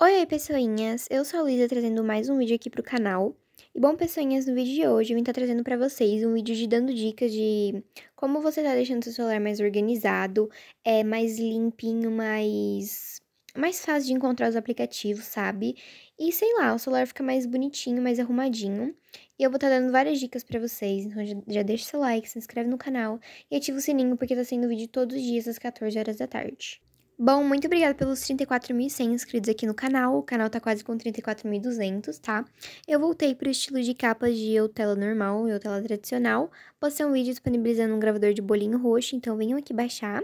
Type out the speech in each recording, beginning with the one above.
Oi, pessoinhas! Eu sou a Luísa trazendo mais um vídeo aqui pro canal. E bom, pessoinhas, no vídeo de hoje eu vim estar tá trazendo para vocês um vídeo de dando dicas de como você tá deixando seu celular mais organizado, é mais limpinho, mais mais fácil de encontrar os aplicativos, sabe? E sei lá, o celular fica mais bonitinho, mais arrumadinho. E eu vou estar tá dando várias dicas para vocês, então já, já deixa seu like, se inscreve no canal e ativa o sininho porque tá saindo vídeo todos os dias às 14 horas da tarde. Bom, muito obrigada pelos 34.100 inscritos aqui no canal. O canal tá quase com 34.200, tá? Eu voltei pro estilo de capas de eu tela normal, eu tela tradicional. Postei um vídeo disponibilizando um gravador de bolinho roxo, então venham aqui baixar.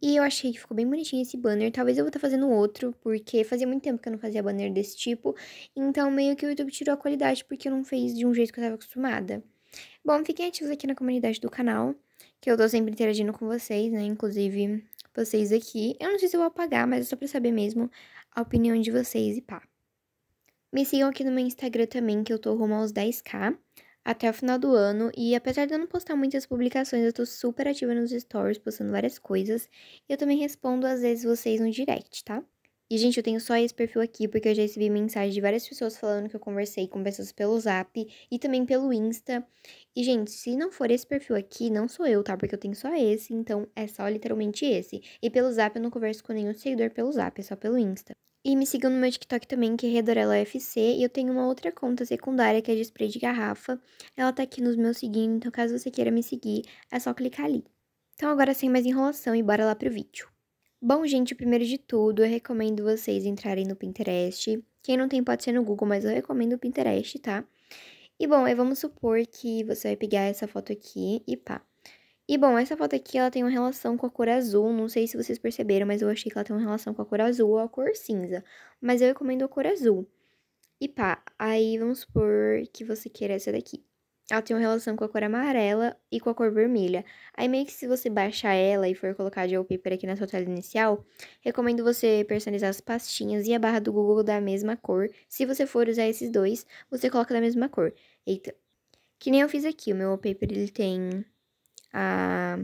E eu achei que ficou bem bonitinho esse banner. Talvez eu vou estar tá fazendo outro, porque fazia muito tempo que eu não fazia banner desse tipo. Então, meio que o YouTube tirou a qualidade, porque eu não fiz de um jeito que eu tava acostumada. Bom, fiquem ativos aqui na comunidade do canal, que eu tô sempre interagindo com vocês, né? Inclusive, vocês aqui. Eu não sei se eu vou apagar, mas é só pra saber mesmo a opinião de vocês e pá. Me sigam aqui no meu Instagram também, que eu tô rumo aos 10k até o final do ano. E apesar de eu não postar muitas publicações, eu tô super ativa nos stories, postando várias coisas. E eu também respondo às vezes vocês no direct, tá? E, gente, eu tenho só esse perfil aqui, porque eu já recebi mensagem de várias pessoas falando que eu conversei com pessoas pelo Zap e também pelo Insta. E, gente, se não for esse perfil aqui, não sou eu, tá? Porque eu tenho só esse, então é só literalmente esse. E pelo Zap eu não converso com nenhum seguidor pelo Zap, é só pelo Insta. E me sigam no meu TikTok também, que é Redorela FC, e eu tenho uma outra conta secundária, que é de spray de garrafa. Ela tá aqui nos meus seguindo, então caso você queira me seguir, é só clicar ali. Então agora sem mais enrolação e bora lá pro vídeo. Bom, gente, primeiro de tudo, eu recomendo vocês entrarem no Pinterest. Quem não tem pode ser no Google, mas eu recomendo o Pinterest, tá? E bom, aí vamos supor que você vai pegar essa foto aqui e pá. E bom, essa foto aqui ela tem uma relação com a cor azul, não sei se vocês perceberam, mas eu achei que ela tem uma relação com a cor azul ou a cor cinza, mas eu recomendo a cor azul. E pá, aí vamos supor que você queira essa daqui ela tem uma relação com a cor amarela e com a cor vermelha. Aí meio que se você baixar ela e for colocar de wallpaper aqui na sua tela inicial, recomendo você personalizar as pastinhas e a barra do Google da mesma cor. Se você for usar esses dois, você coloca da mesma cor. Eita. Que nem eu fiz aqui, o meu wallpaper ele tem a...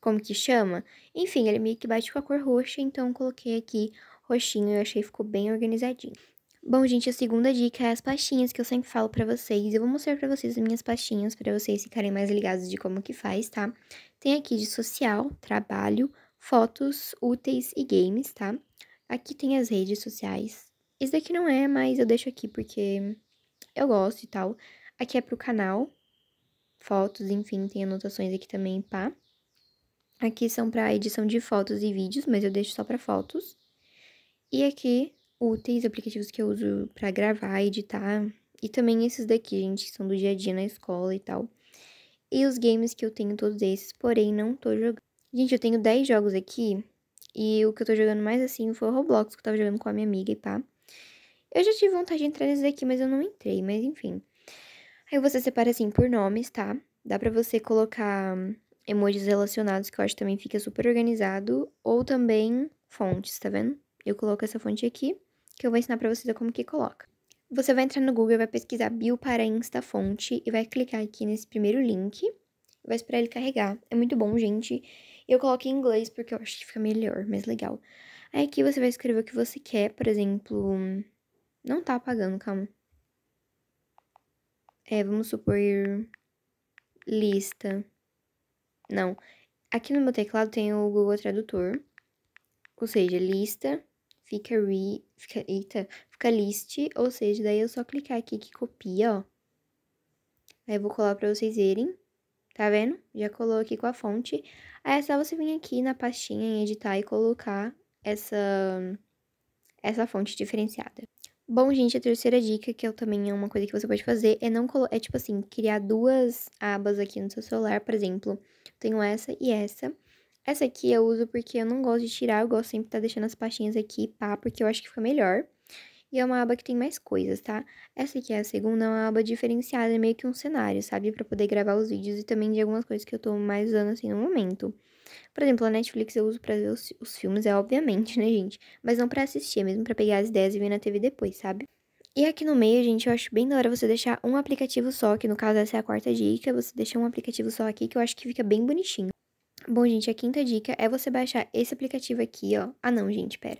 como que chama? Enfim, ele meio que bate com a cor roxa, então coloquei aqui roxinho e achei que ficou bem organizadinho. Bom, gente, a segunda dica é as pastinhas que eu sempre falo para vocês. Eu vou mostrar para vocês as minhas pastinhas para vocês ficarem mais ligados de como que faz, tá? Tem aqui de social, trabalho, fotos, úteis e games, tá? Aqui tem as redes sociais. Esse daqui não é, mas eu deixo aqui porque eu gosto e tal. Aqui é pro canal, fotos, enfim, tem anotações aqui também, pá. Aqui são para edição de fotos e vídeos, mas eu deixo só para fotos. E aqui úteis, aplicativos que eu uso para gravar, editar. E também esses daqui, gente, que são do dia a dia na escola e tal. E os games que eu tenho, todos esses, porém não tô jogando. Gente, eu tenho 10 jogos aqui. E o que eu tô jogando mais assim foi o Roblox, que eu tava jogando com a minha amiga e pá. Eu já tive vontade de entrar nesse daqui, mas eu não entrei, mas enfim. Aí você separa assim por nomes, tá? Dá pra você colocar emojis relacionados, que eu acho que também fica super organizado. Ou também fontes, tá vendo? Eu coloco essa fonte aqui que eu vou ensinar para vocês é como que coloca. Você vai entrar no Google, vai pesquisar bio para Instafonte e vai clicar aqui nesse primeiro link. Vai esperar ele carregar. É muito bom, gente. Eu coloquei em inglês porque eu acho que fica melhor, mais legal. Aí aqui você vai escrever o que você quer, por exemplo. Não tá apagando, calma. É, vamos supor. Lista. Não. Aqui no meu teclado tem o Google Tradutor. Ou seja, lista fica re, fica, eita, fica list, ou seja, daí eu só clicar aqui que copia, ó. Aí eu vou colar pra vocês verem, tá vendo? Já colou aqui com a fonte. Aí é só você vir aqui na pastinha em editar e colocar essa, essa fonte diferenciada. Bom, gente, a terceira dica, que eu também é uma coisa que você pode fazer, é não colo é tipo assim, criar duas abas aqui no seu celular, por exemplo, tenho essa e essa. Essa aqui eu uso porque eu não gosto de tirar, eu gosto sempre de tá deixando as pastinhas aqui, pá, porque eu acho que fica melhor. E é uma aba que tem mais coisas, tá? Essa aqui é a segunda, é uma aba diferenciada, é meio que um cenário, sabe? Pra poder gravar os vídeos e também de algumas coisas que eu tô mais usando, assim, no momento. Por exemplo, a Netflix eu uso pra ver os, os filmes, é obviamente, né, gente? Mas não pra assistir, é mesmo pra pegar as ideias e ver na TV depois, sabe? E aqui no meio, gente, eu acho bem da hora você deixar um aplicativo só, que no caso essa é a quarta dica, você deixa um aplicativo só aqui, que eu acho que fica bem bonitinho. Bom, gente, a quinta dica é você baixar esse aplicativo aqui, ó. Ah, não, gente, pera.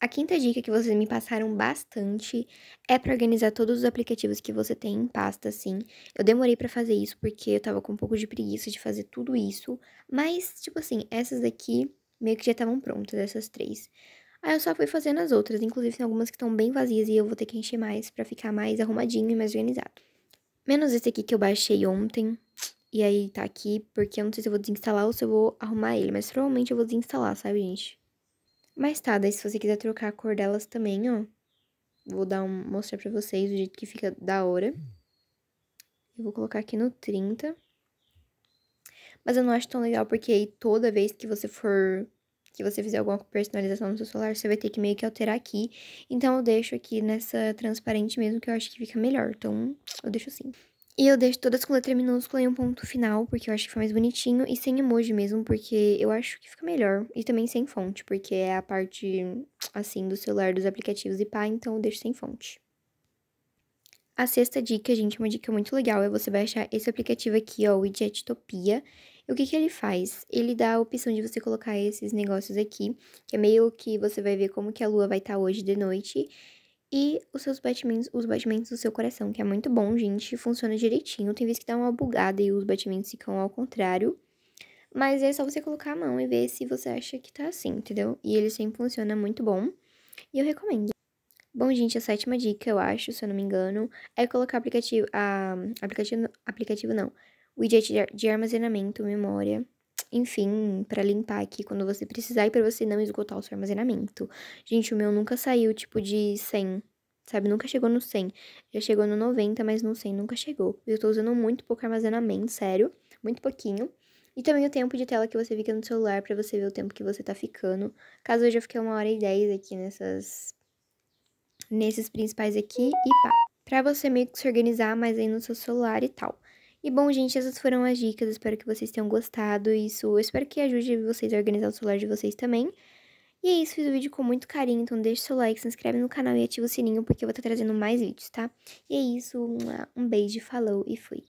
A quinta dica que vocês me passaram bastante é para organizar todos os aplicativos que você tem em pasta, assim. Eu demorei para fazer isso porque eu tava com um pouco de preguiça de fazer tudo isso, mas tipo assim, essas daqui meio que já estavam prontas essas três. Aí eu só fui fazendo as outras, inclusive tem algumas que estão bem vazias e eu vou ter que encher mais para ficar mais arrumadinho e mais organizado. Menos esse aqui que eu baixei ontem, e aí tá aqui, porque eu não sei se eu vou desinstalar ou se eu vou arrumar ele, mas provavelmente eu vou desinstalar, sabe, gente? Mas tá, daí se você quiser trocar a cor delas também, ó. Vou dar um, mostrar pra vocês o jeito que fica da hora. Eu vou colocar aqui no 30. Mas eu não acho tão legal, porque aí toda vez que você for... Que você fizer alguma personalização no seu celular, você vai ter que meio que alterar aqui. Então, eu deixo aqui nessa transparente mesmo, que eu acho que fica melhor. Então, eu deixo assim. E eu deixo todas com letra minúscula e um ponto final, porque eu acho que fica mais bonitinho. E sem emoji mesmo, porque eu acho que fica melhor. E também sem fonte, porque é a parte, assim, do celular, dos aplicativos e pá, então eu deixo sem fonte. A sexta dica, gente, uma dica muito legal é você baixar esse aplicativo aqui, ó, o Widget Topia. E o que, que ele faz? Ele dá a opção de você colocar esses negócios aqui, que é meio que você vai ver como que a lua vai estar tá hoje de noite. E os seus batimentos, os batimentos do seu coração, que é muito bom, gente, funciona direitinho. Tem vezes que dá uma bugada e os batimentos ficam ao contrário. Mas é só você colocar a mão e ver se você acha que tá assim, entendeu? E ele sempre funciona muito bom. E eu recomendo. Bom, gente, a sétima dica, eu acho, se eu não me engano, é colocar aplicativo. A, ah, aplicativo, aplicativo não. Widget de armazenamento, memória enfim, para limpar aqui quando você precisar e para você não esgotar o seu armazenamento. Gente, o meu nunca saiu tipo de 100, sabe? Nunca chegou no 100. Já chegou no 90, mas no 100 nunca chegou. Eu tô usando muito pouco armazenamento, sério, muito pouquinho. E também o tempo de tela que você fica no celular para você ver o tempo que você tá ficando. Caso eu já fiquei uma hora e dez aqui nessas nesses principais aqui e pá. Pra você meio que se organizar mais aí no seu celular e tal. E bom, gente, essas foram as dicas. Espero que vocês tenham gostado. Isso, eu espero que ajude vocês a organizar o celular de vocês também. E é isso, fiz o vídeo com muito carinho, então deixa seu like, se inscreve no canal e ativa o sininho porque eu vou estar trazendo mais vídeos, tá? E é isso, um beijo, falou e fui!